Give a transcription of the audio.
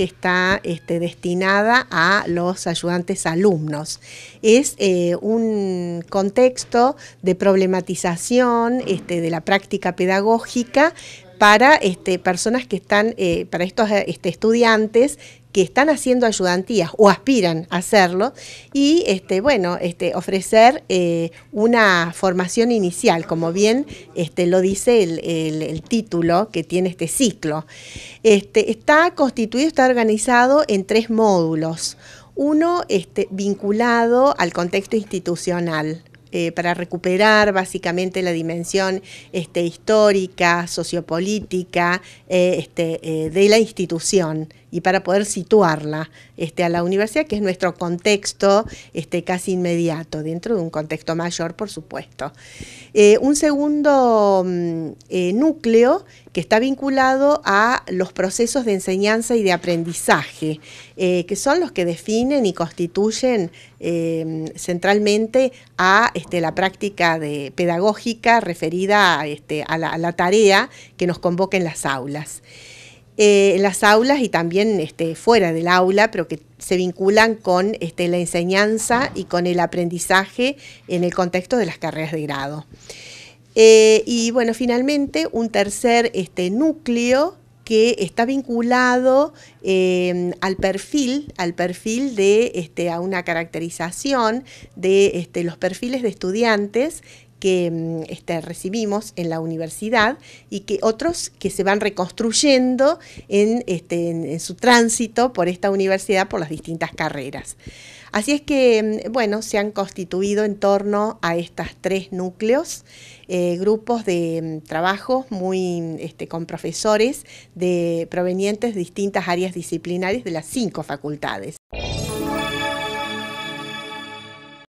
está este, destinada a los ayudantes alumnos. Es eh, un contexto de problematización este, de la práctica pedagógica para este, personas que están, eh, para estos estudiantes que están haciendo ayudantías o aspiran a hacerlo y este, bueno, este, ofrecer eh, una formación inicial, como bien este, lo dice el, título que tiene este ciclo. Este, está constituido, está organizado en tres módulos. Uno este, vinculado al contexto institucional, eh, para recuperar básicamente la dimensión este, histórica, sociopolítica eh, este, de la institución y para poder situarla este, a la universidad, que es nuestro contexto este, casi inmediato, dentro de un contexto mayor, por supuesto. Eh, un segundo mm, eh, núcleo que está vinculado a los procesos de enseñanza y de aprendizaje, eh, que son los que definen y constituyen em, centralmente a este, la práctica pedagógica referida a, la, a la tarea que nos convoca en las aulas. Eh, en las aulas y también este, fuera del aula, pero que se vinculan con este, la enseñanza y con el aprendizaje en el contexto de las carreras de grado. Eh, y bueno, finalmente un tercer este, núcleo que está vinculado eh, al perfil, al perfil de este, a una caracterización de los perfiles de estudiantes que mm, este, recibimos en la universidad y que otros que se van reconstruyendo este, en, su tránsito por esta universidad, por las distintas carreras. Así es que, mm, bueno, se han constituido en torno a estos tres núcleos, eh, grupos de mm, trabajo muy este, con profesores de, provenientes de distintas áreas disciplinarias de las cinco facultades.